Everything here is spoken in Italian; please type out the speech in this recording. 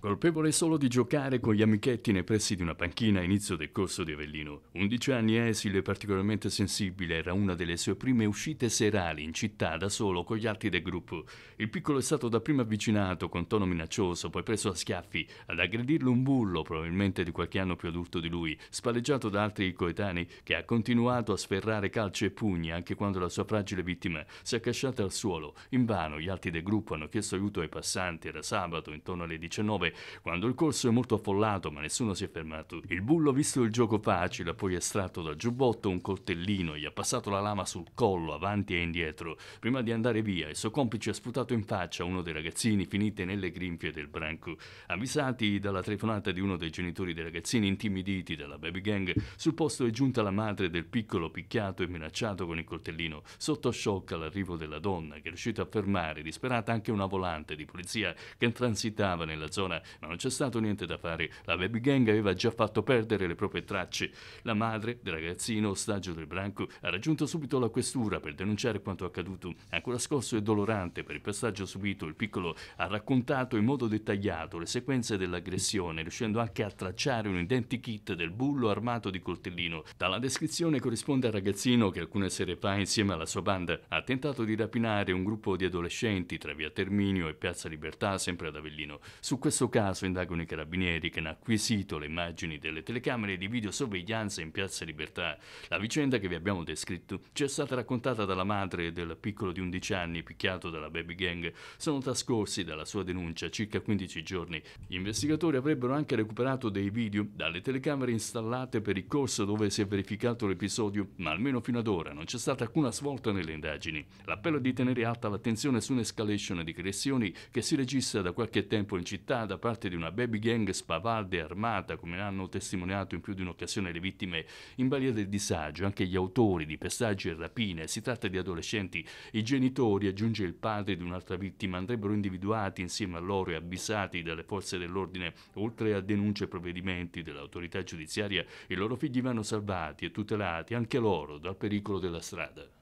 Colpevole solo di giocare con gli amichetti nei pressi di una panchina a inizio del corso di Avellino. 11 anni esile e particolarmente sensibile era una delle sue prime uscite serali in città da solo con gli altri del gruppo. Il piccolo è stato dapprima avvicinato con tono minaccioso, poi preso a schiaffi, ad aggredirlo un bullo, probabilmente di qualche anno più adulto di lui, spalleggiato da altri coetanei che ha continuato a sferrare calci e pugni anche quando la sua fragile vittima si è accasciata al suolo. In vano, gli altri del gruppo hanno chiesto aiuto ai passanti, era sabato intorno alle 19 ore, quando il corso è molto affollato ma nessuno si è fermato. Il bullo ha visto il gioco facile, ha poi estratto dal giubbotto un coltellino, gli ha passato la lama sul collo, avanti e indietro. Prima di andare via, il suo complice ha sputato in faccia uno dei ragazzini finite nelle grinfie del branco. Avvisati dalla telefonata di uno dei genitori dei ragazzini intimiditi dalla baby gang, sul posto è giunta la madre del piccolo picchiato e minacciato con il coltellino, sotto shock all'arrivo della donna che è riuscita a fermare, disperata anche una volante di polizia che transitava nella zona ma non c'è stato niente da fare. La baby gang aveva già fatto perdere le proprie tracce. La madre del ragazzino ostaggio del branco ha raggiunto subito la questura per denunciare quanto accaduto. Ancora scosso e dolorante per il passaggio subito, il piccolo ha raccontato in modo dettagliato le sequenze dell'aggressione, riuscendo anche a tracciare un identikit del bullo armato di coltellino. Dalla descrizione corrisponde al ragazzino che alcune sere fa insieme alla sua banda ha tentato di rapinare un gruppo di adolescenti tra via Terminio e piazza Libertà sempre ad Avellino. Su questo caso indagano i carabinieri che hanno acquisito le immagini delle telecamere di videosorveglianza in Piazza Libertà. La vicenda che vi abbiamo descritto ci è stata raccontata dalla madre del piccolo di 11 anni picchiato dalla baby gang. Sono trascorsi dalla sua denuncia circa 15 giorni. Gli investigatori avrebbero anche recuperato dei video dalle telecamere installate per il corso dove si è verificato l'episodio, ma almeno fino ad ora non c'è stata alcuna svolta nelle indagini. L'appello è di tenere alta l'attenzione su un'escalation di aggressioni che si registra da qualche tempo in città da parte di una baby gang spavalda e armata, come hanno testimoniato in più di un'occasione le vittime in balia del disagio, anche gli autori di pestaggi e rapine. Si tratta di adolescenti. I genitori, aggiunge il padre di un'altra vittima, andrebbero individuati insieme a loro e avvisati dalle forze dell'ordine, oltre a denunce e provvedimenti dell'autorità giudiziaria. I loro figli vanno salvati e tutelati anche loro dal pericolo della strada.